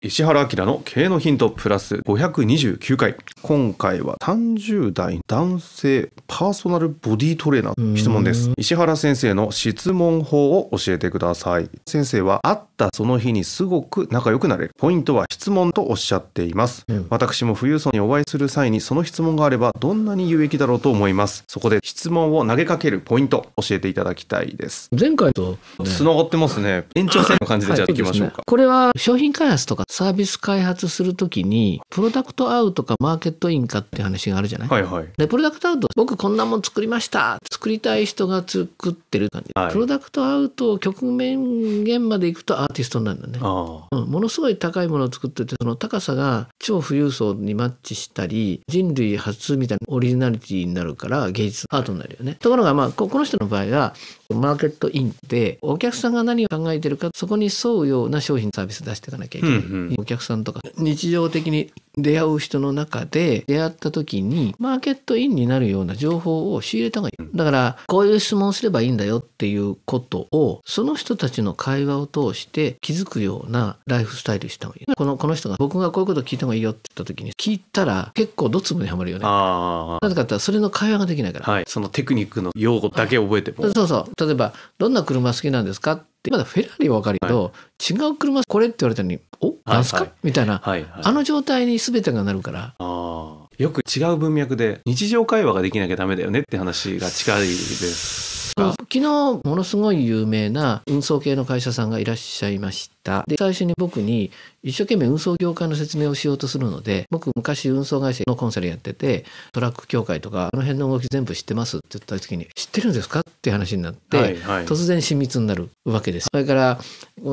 石原明の経営のヒントプラス529回今回は30代男性パーソナルボディトレーナー質問です石原先生の質問法を教えてください先生は会ったその日にすごく仲良くなれるポイントは質問とおっしゃっています、うん、私も富裕層にお会いする際にその質問があればどんなに有益だろうと思いますそこで質問を投げかけるポイント教えていただきたいです前回とつな、がってますね延長線の感じでじゃあいきましょうか、はいね、これは商品開発とかサービス開発するときに、プロダクトアウトかマーケットインかっていう話があるじゃない、はいはい、で、プロダクトアウト、僕こんなもん作りました。作りたい人が作ってる感じ。はい、プロダクトアウトを局面現まで行くとアーティストになるんだね。うん、ものすごい高いものを作ってて、その高さが超富裕層にマッチしたり、人類初みたいなオリジナリティになるから芸術アートになるよね。ところが、まあ、この人の場合は、マーケットインって、お客さんが何を考えてるか、そこに沿うような商品サービス出していかなきゃいけない。うんうんお客さんとか日常的に出会う人の中で出会った時にマーケットインになるような情報を仕入れた方がいい。だからこういう質問すればいいんだよっていうことをその人たちの会話を通して気づくようなライフスタイルした方がいい。このこの人が僕がこういうこと聞いた方がいいよって言った時に聞いたら結構ドツボにはまるよね。なぜかってそれの会話ができないから。はい、そのテクニックの用語だけ覚えても。そうそう例えばどんな車好きなんですかってまだフェラーリは分かるけど、はい、違う車これって言われたのにお何すか、はいはい、みたいな、はいはい、あの状態に全てがなるから。よく違う文脈で日常会話ができなきゃダメだよねって話が近いです。昨日ものすごい有名な運送系の会社さんがいらっしゃいまして。。で、最初に僕に一生懸命運送業界の説明をしようとするので、僕昔運送会社のコンサルやってて、トラック協会とか、あの辺の動き全部知ってますって言った時に、知ってるんですかって話になって、はいはい、突然親密になるわけです。それから、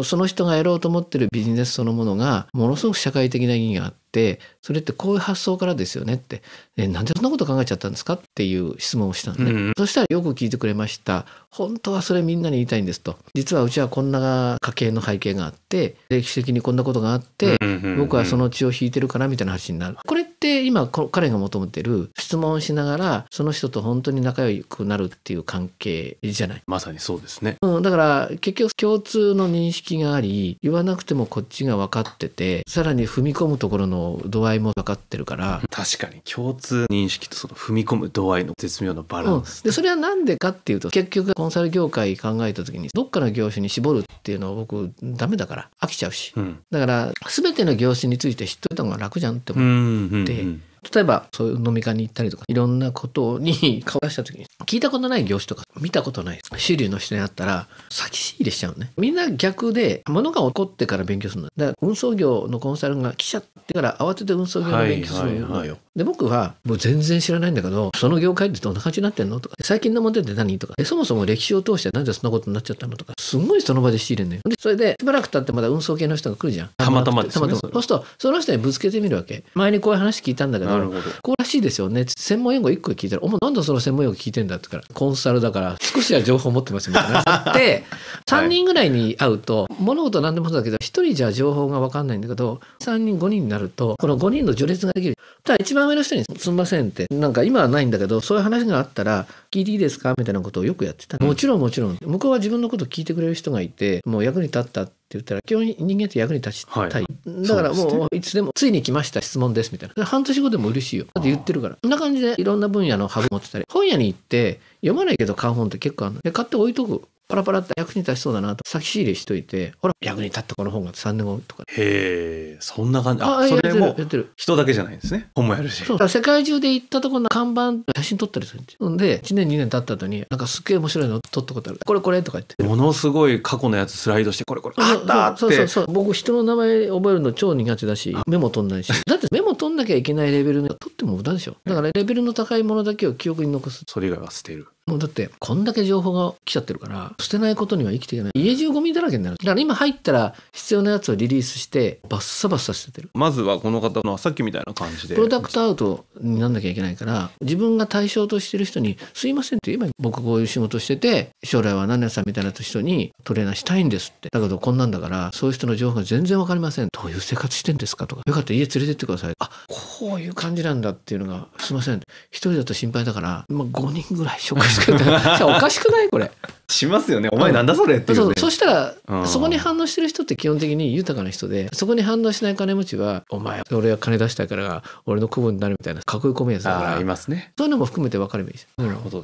その人がやろうと思ってるビジネスそのものが、ものすごく社会的な意義があって、それってこういう発想からですよねって、えなんでそんなこと考えちゃったんですかっていう質問をしたんで、ね、うん、そしたらよく聞いてくれました。本当はそれみんなに言いたいんですと。実はうちはこんな家計の背景があってって歴史的にこんなことがあって僕はその血を引いてるからみたいな話になる。これっで今彼が求めてる質問をしながらその人と本当に仲良くなるっていう関係じゃないまさにそうですね、うん、だから結局共通の認識があり言わなくてもこっちが分かっててさらに踏み込むところの度合いも分かってるから確かに共通認識とその踏み込む度合いの絶妙なバランス、うん、でそれは何でかっていうと結局コンサル業界考えた時にどっかの業種に絞るっていうのは僕ダメだから飽きちゃうし、うん、だから全ての業種について知っといた方が楽じゃんって思ってうん、例えばそういう飲み会に行ったりとかいろんなことに 顔出した時に聞いたことない業種とか見たことない主流の人に会ったら先仕入れしちゃうねみんな逆で物が起こってから勉強するのだから運送業のコンサルが来ちゃってから慌てて運送業の勉強するのよ、はいはいはいで、僕はもう全然知らないんだけど、その業界ってどんな感じになってんのとか、最近の問題って何とか、そもそも歴史を通してなぜそんなことになっちゃったのとか、すごいその場で仕入れんのよ。で、それで、しばらく経ってまだ運送系の人が来るじゃん。たまたまですね。たまたま。そうすると、その人にぶつけてみるわけ。前にこういう話聞いたんだけど、どこうらしいですよね。専門用語1個聞いたら、お前なんでその専門用語聞いてんだってから、コンサルだから、少しは情報持ってますみたいな。で、3人ぐらいに会うと、物事何でもそうだけど、1人じゃ情報が分かんないんだけど、3人、5人になると、この5人の序列ができる。ただ一番上の人にすんませんって、なんか今はないんだけど、そういう話があったら、聞いていいですかみたいなことをよくやってた。もちろんもちろん、向こうは自分のこと聞いてくれる人がいて、もう役に立ったって言ったら、基本人間って役に立ちたい。はい、だからもう、いつでも、ついに来ました、質問です、みたいな。半年後でも嬉しいよ。だって言ってるから。そんな感じで、いろんな分野のハブ持ってたり、本屋に行って、読まないけど買う本って結構あるの。で、買って置いとく。パラパラって役に立ちそうだなと先仕入れしといてほら役に立ったこの本が3年後とかへえそんな感じああそれも人だけじゃないんですね本もやるしそう世界中で行ったところの看板写真撮ったりするんですんで1年2年経った後になんかすっげえ面白いの撮ったことあるこれこれとか言ってものすごい過去のやつスライドしてこれこれあったってそうそうそう僕人の名前覚えるの超苦手だしメモ取んないしだってメモ取んなきゃいけないレベルの取っても無駄でしょだからレベルの高いものだけを記憶に残すそれ以外は捨てるもうだって、こんだけ情報が来ちゃってるから、捨てないことには生きていけない。家中ゴミだらけになる。だから今入ったら、必要なやつをリリースして、バッサバッサ捨ててる。まずはこの方のさっきみたいな感じで。プロダクトアウトになんなきゃいけないから、自分が対象としてる人に、すいませんって、今僕こういう仕事してて、将来は何々さんみたいな人にトレーナーしたいんですって。だけどこんなんだから、そういう人の情報が全然わかりません。どういう生活してんですかとか、よかったら家連れてってください。あ、こういう感じなんだっていうのが、すいません。一人だと心配だから、まあ5人ぐらい紹介しくなおかしくないこれ。しますよねお前なんだそれって、ね、そうそしたらそこに反応してる人って基本的に豊かな人でそこに反応しない金持ちは「お前俺は金出したから俺の区分になる」みたいなかっいい込むやつだからいますねそういうのも含めて分かればいいです。なるほど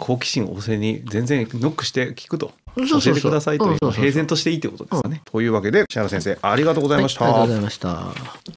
好奇心旺盛に全然ノックして聞くと教えてくださいという平然としていいってことですかね。というわけで石原先生ありがとうございました。はい、ありがとうございました。